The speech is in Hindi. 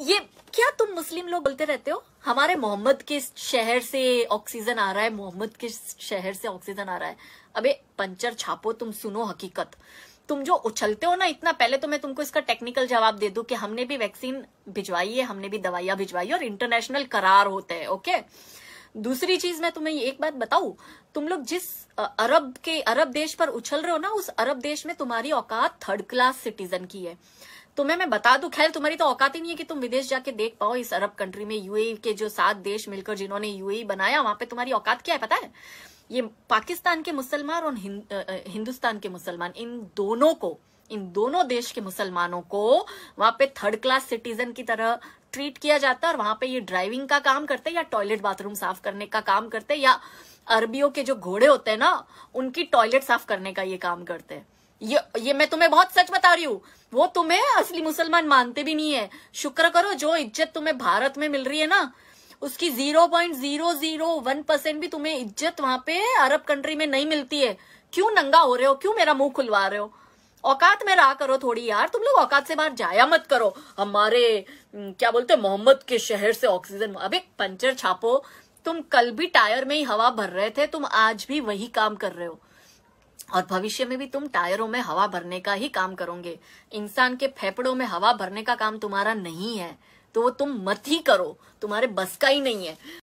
ये क्या तुम मुस्लिम लोग बोलते रहते हो हमारे मोहम्मद के शहर से ऑक्सीजन आ रहा है मोहम्मद के शहर से ऑक्सीजन आ रहा है अबे पंचर छापो तुम सुनो हकीकत तुम जो उछलते हो ना इतना पहले तो मैं तुमको इसका टेक्निकल जवाब दे दू कि हमने भी वैक्सीन भिजवाई है हमने भी दवाइयां भिजवाई और इंटरनेशनल करार होते हैं ओके दूसरी चीज मैं तुम्हें एक बात बताऊ तुम लोग जिस अरब के अरब देश पर उछल रहे हो ना उस अरब देश में तुम्हारी औकात थर्ड क्लास सिटीजन की है तुम्हें मैं बता दू खैर तुम्हारी तो औकात ही नहीं है कि तुम विदेश जाके देख पाओ इस अरब कंट्री में यूएई e के जो सात देश मिलकर जिन्होंने यूएई e बनाया वहां पे तुम्हारी औकात क्या है पता है ये पाकिस्तान के मुसलमान और हिंदुस्तान के मुसलमान इन दोनों को इन दोनों देश के मुसलमानों को वहां पे थर्ड क्लास सिटीजन की तरह ट्रीट किया जाता है और वहां पे ये ड्राइविंग का काम करते हैं या टॉयलेट बाथरूम साफ करने का काम करते हैं या अरबियों के जो घोड़े होते हैं ना उनकी टॉयलेट साफ करने का ये काम करते हैं ये ये मैं तुम्हें बहुत सच बता रही हूँ वो तुम्हें असली मुसलमान मानते भी नहीं है शुक्र करो जो इज्जत तुम्हें भारत में मिल रही है ना उसकी zero point zero zero one percent भी तुम्हें इज्जत वहां पे अरब कंट्री में नहीं मिलती है क्यों नंगा हो रहे हो क्यों मेरा मुंह खुलवा रहे हो औकात में रहा करो थोड़ी यार तुम लोग औकात से बाहर जाया मत करो हमारे क्या बोलते मोहम्मद के शहर से ऑक्सीजन अभी पंचर छापो तुम कल भी टायर में ही हवा भर रहे थे तुम आज भी वही काम कर रहे हो और भविष्य में भी तुम टायरों में हवा भरने का ही काम करोगे इंसान के फेफड़ों में हवा भरने का काम तुम्हारा नहीं है तो वो तुम मत ही करो तुम्हारे बस का ही नहीं है